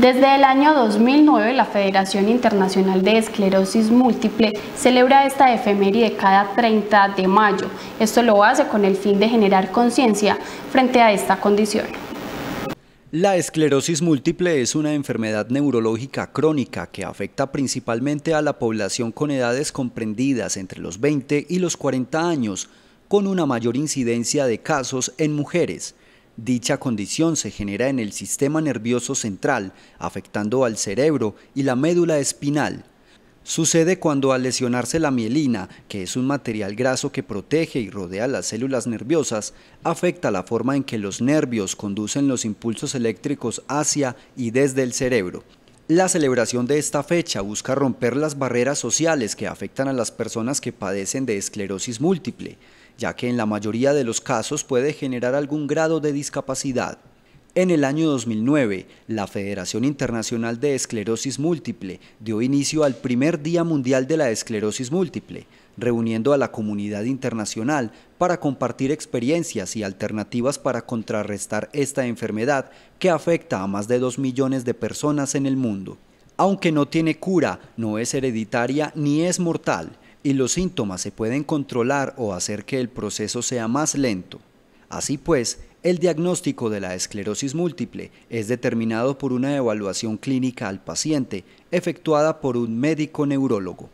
Desde el año 2009, la Federación Internacional de Esclerosis Múltiple celebra esta efeméride cada 30 de mayo. Esto lo hace con el fin de generar conciencia frente a esta condición. La esclerosis múltiple es una enfermedad neurológica crónica que afecta principalmente a la población con edades comprendidas entre los 20 y los 40 años, con una mayor incidencia de casos en mujeres. Dicha condición se genera en el sistema nervioso central, afectando al cerebro y la médula espinal. Sucede cuando al lesionarse la mielina, que es un material graso que protege y rodea las células nerviosas, afecta la forma en que los nervios conducen los impulsos eléctricos hacia y desde el cerebro. La celebración de esta fecha busca romper las barreras sociales que afectan a las personas que padecen de esclerosis múltiple, ya que en la mayoría de los casos puede generar algún grado de discapacidad. En el año 2009, la Federación Internacional de Esclerosis Múltiple dio inicio al primer Día Mundial de la Esclerosis Múltiple, reuniendo a la comunidad internacional para compartir experiencias y alternativas para contrarrestar esta enfermedad que afecta a más de 2 millones de personas en el mundo. Aunque no tiene cura, no es hereditaria ni es mortal, y los síntomas se pueden controlar o hacer que el proceso sea más lento. Así pues, el diagnóstico de la esclerosis múltiple es determinado por una evaluación clínica al paciente efectuada por un médico neurólogo.